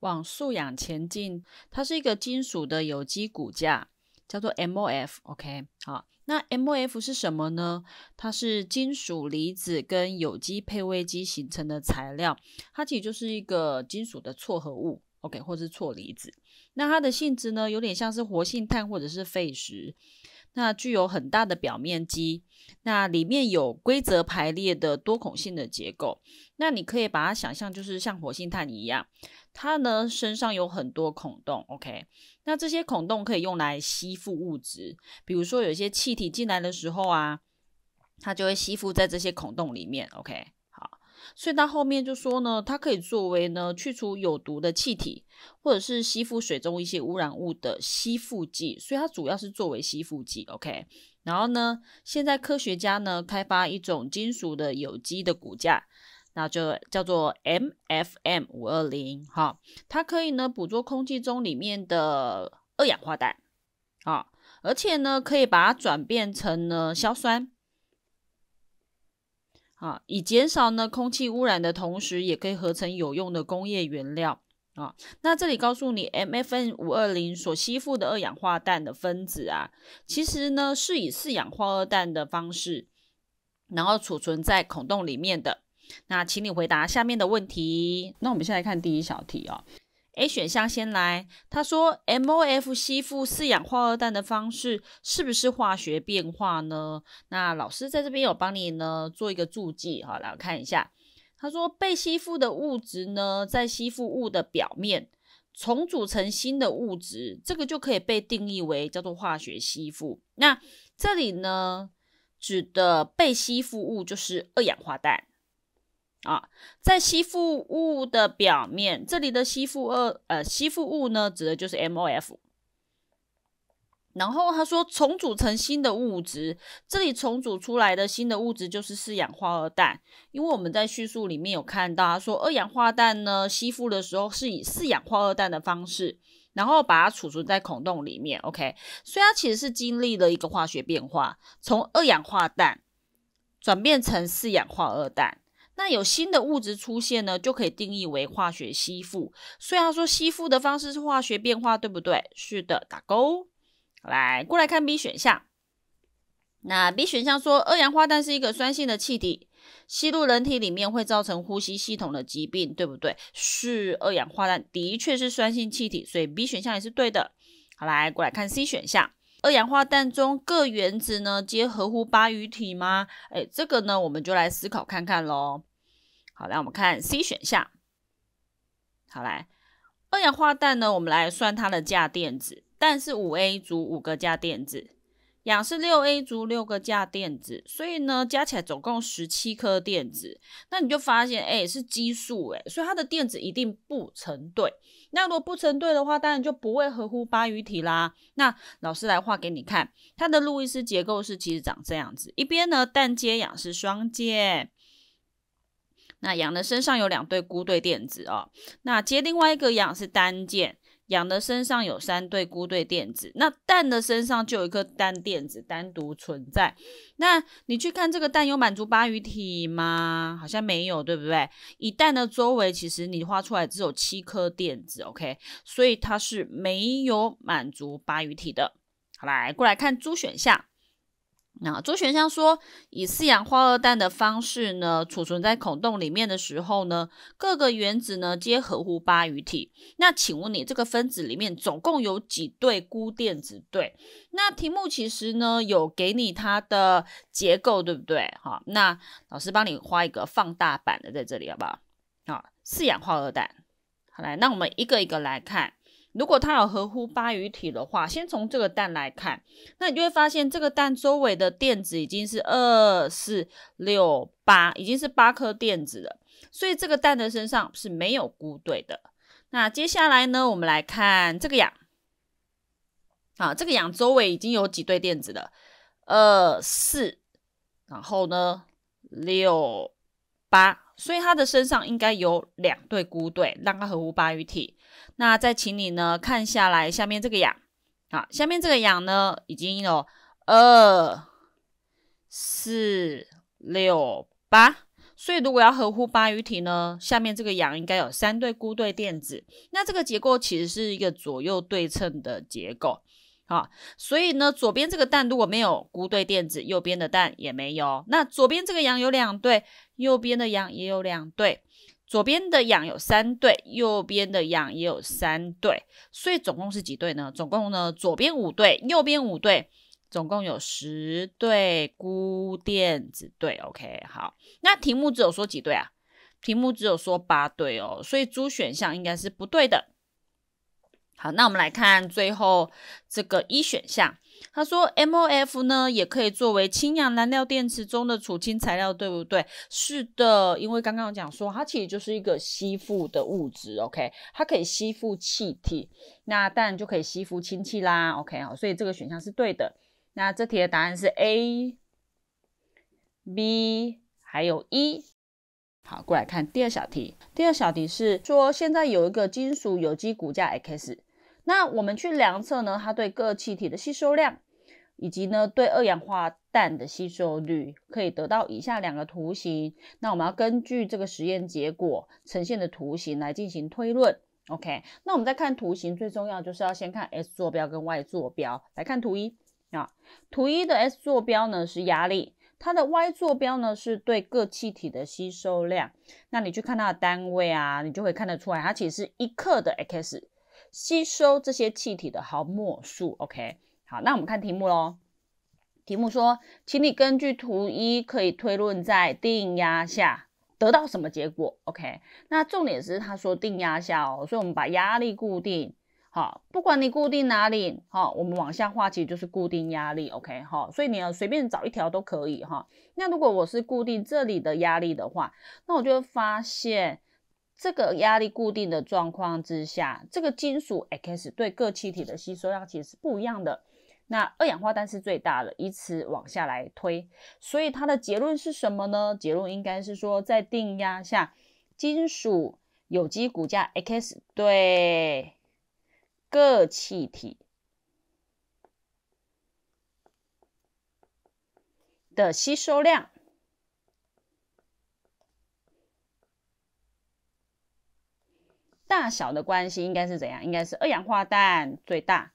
往素养前进，它是一个金属的有机骨架，叫做 M O F。OK，好，那 M O F 是什么呢？它是金属离子跟有机配位基形成的材料，它其实就是一个金属的错合物，OK，或是错离子。那它的性质呢，有点像是活性炭或者是沸石，那具有很大的表面积，那里面有规则排列的多孔性的结构。那你可以把它想象就是像活性炭一样。它呢身上有很多孔洞，OK，那这些孔洞可以用来吸附物质，比如说有一些气体进来的时候啊，它就会吸附在这些孔洞里面，OK，好，所以它后面就说呢，它可以作为呢去除有毒的气体，或者是吸附水中一些污染物的吸附剂，所以它主要是作为吸附剂，OK，然后呢，现在科学家呢开发一种金属的有机的骨架。那就叫做 MFM 五二零哈，它可以呢捕捉空气中里面的二氧化氮啊，而且呢可以把它转变成呢硝酸，啊，以减少呢空气污染的同时，也可以合成有用的工业原料啊。那这里告诉你，MFM 五二零所吸附的二氧化氮的分子啊，其实呢是以四氧化二氮的方式，然后储存在孔洞里面的。那请你回答下面的问题。那我们先来看第一小题哦。A 选项先来，他说 M O F 吸附四氧化二氮的方式是不是化学变化呢？那老师在这边有帮你呢做一个注记哈，来看一下。他说被吸附的物质呢，在吸附物的表面重组成新的物质，这个就可以被定义为叫做化学吸附。那这里呢，指的被吸附物就是二氧化氮。啊，在吸附物的表面，这里的吸附二呃吸附物呢，指的就是 MOF。然后他说重组成新的物质，这里重组出来的新的物质就是四氧化二氮，因为我们在叙述里面有看到，他说二氧化氮呢吸附的时候是以四氧化二氮的方式，然后把它储存在孔洞里面，OK，所以它其实是经历了一个化学变化，从二氧化氮转变成四氧化二氮。那有新的物质出现呢，就可以定义为化学吸附。虽然说吸附的方式是化学变化，对不对？是的，打勾。来，过来看 B 选项。那 B 选项说，二氧化碳是一个酸性的气体，吸入人体里面会造成呼吸系统的疾病，对不对？是，二氧化碳的确是酸性气体，所以 B 选项也是对的。好，来过来看 C 选项。二氧化氮中各原子呢，皆合乎八隅体吗？哎，这个呢，我们就来思考看看喽。好来，我们看 C 选项。好来，二氧化氮呢，我们来算它的价电子，氮是五 A 族五个价电子。氧是六 A 族六个价电子，所以呢加起来总共十七颗电子，那你就发现哎是奇数哎，所以它的电子一定不成对。那如果不成对的话，当然就不会合乎八鱼体啦。那老师来画给你看，它的路易斯结构式其实长这样子，一边呢氮接氧是双键，那氧的身上有两对孤对电子哦，那接另外一个氧是单键。氧的身上有三对孤对电子，那氮的身上就有一颗单电子单独存在。那你去看这个氮有满足八鱼体吗？好像没有，对不对？以氮的周围其实你画出来只有七颗电子，OK，所以它是没有满足八鱼体的。好，来过来看猪选项。那左选项说，以四氧化二氮的方式呢，储存在孔洞里面的时候呢，各个原子呢皆合乎八隅体。那请问你这个分子里面总共有几对孤电子对？那题目其实呢有给你它的结构，对不对？好，那老师帮你画一个放大版的在这里，好不好？好，四氧化二氮。好，来，那我们一个一个来看。如果它有合乎八隅体的话，先从这个蛋来看，那你就会发现这个蛋周围的电子已经是二四六八，已经是八颗电子了，所以这个蛋的身上是没有孤对的。那接下来呢，我们来看这个氧，啊，这个氧周围已经有几对电子了？二四，然后呢六八。所以它的身上应该有两对孤对，让它合乎八隅体。那再请你呢看下来，下面这个氧，啊，下面这个氧呢已经有二四六八，所以如果要合乎八隅体呢，下面这个氧应该有三对孤对电子。那这个结构其实是一个左右对称的结构，好，所以呢左边这个氮如果没有孤对电子，右边的氮也没有。那左边这个氧有两对。右边的羊也有两对，左边的羊有三对，右边的羊也有三对，所以总共是几对呢？总共呢，左边五对，右边五对，总共有十对孤电子对。OK，好。那题目只有说几对啊？题目只有说八对哦，所以猪选项应该是不对的。好，那我们来看最后这个一选项，他说 M O F 呢也可以作为氢氧燃料电池中的储氢材料，对不对？是的，因为刚刚讲说它其实就是一个吸附的物质，OK，它可以吸附气体，那当然就可以吸附氢气啦，OK 好，所以这个选项是对的。那这题的答案是 A、B 还有一。好，过来看第二小题，第二小题是说现在有一个金属有机骨架 X。那我们去量测呢，它对各气体的吸收量，以及呢对二氧化氮的吸收率，可以得到以下两个图形。那我们要根据这个实验结果呈现的图形来进行推论。OK，那我们再看图形，最重要就是要先看 x 坐标跟 y 坐标。来看图一啊，图一的 x 坐标呢是压力，它的 y 坐标呢是对各气体的吸收量。那你去看它的单位啊，你就会看得出来，它其实是一克的 x。吸收这些气体的毫摩数。OK，好，那我们看题目喽。题目说，请你根据图一，可以推论在定压下得到什么结果？OK，那重点是他说定压下哦，所以我们把压力固定。好，不管你固定哪里，好，我们往下画，其实就是固定压力。OK，好，所以你要随便找一条都可以哈。那如果我是固定这里的压力的话，那我就发现。这个压力固定的状况之下，这个金属 X 对各气体的吸收量其实是不一样的。那二氧化碳是最大的，以此往下来推，所以它的结论是什么呢？结论应该是说，在定压下，金属有机骨架 X 对各气体的吸收量。大小的关系应该是怎样？应该是二氧化氮最大，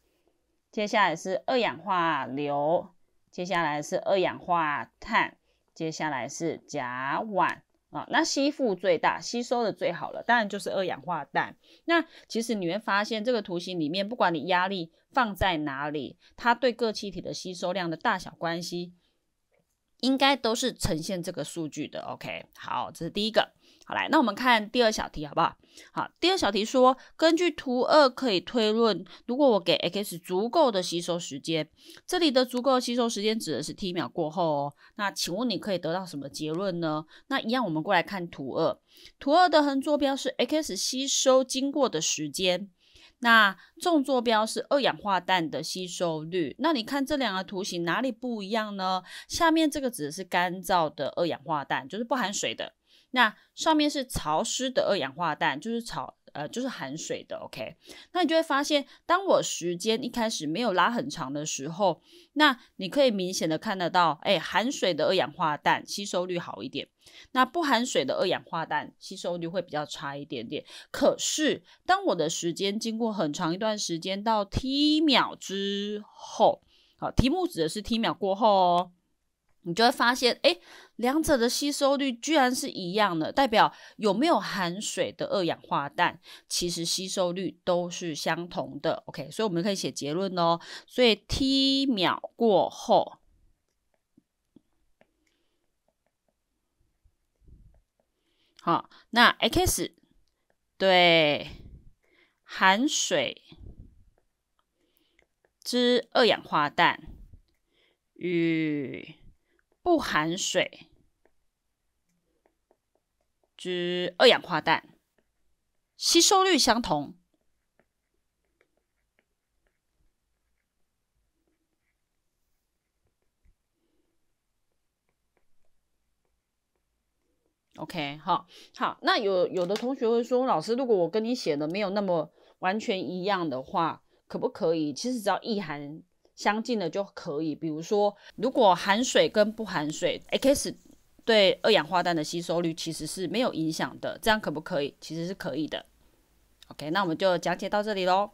接下来是二氧化硫，接下来是二氧化碳，接下来是甲烷啊。那吸附最大，吸收的最好了，当然就是二氧化氮。那其实你会发现，这个图形里面，不管你压力放在哪里，它对各气体的吸收量的大小关系，应该都是呈现这个数据的。OK，好，这是第一个。好，来，那我们看第二小题好不好？好，第二小题说，根据图二可以推论，如果我给 X 足够的吸收时间，这里的足够吸收时间指的是 t 秒过后哦。那请问你可以得到什么结论呢？那一样，我们过来看图二，图二的横坐标是 X 吸收经过的时间，那纵坐标是二氧化氮的吸收率。那你看这两个图形哪里不一样呢？下面这个指的是干燥的二氧化氮，就是不含水的。那上面是潮湿的二氧化氮，就是潮，呃，就是含水的。OK，那你就会发现，当我时间一开始没有拉很长的时候，那你可以明显的看得到，哎，含水的二氧化氮吸收率好一点，那不含水的二氧化氮吸收率会比较差一点点。可是，当我的时间经过很长一段时间到 t 秒之后，好，题目指的是 t 秒过后哦。你就会发现，哎，两者的吸收率居然是一样的，代表有没有含水的二氧化氮，其实吸收率都是相同的。OK，所以我们可以写结论哦。所以 t 秒过后，好，那 x 对含水之二氧化氮与。不含水之二氧化氮，吸收率相同。OK，好，好，那有有的同学会说，老师，如果我跟你写的没有那么完全一样的话，可不可以？其实只要意涵。相近的就可以，比如说，如果含水跟不含水，x 对二氧化碳的吸收率其实是没有影响的，这样可不可以？其实是可以的。OK，那我们就讲解到这里喽。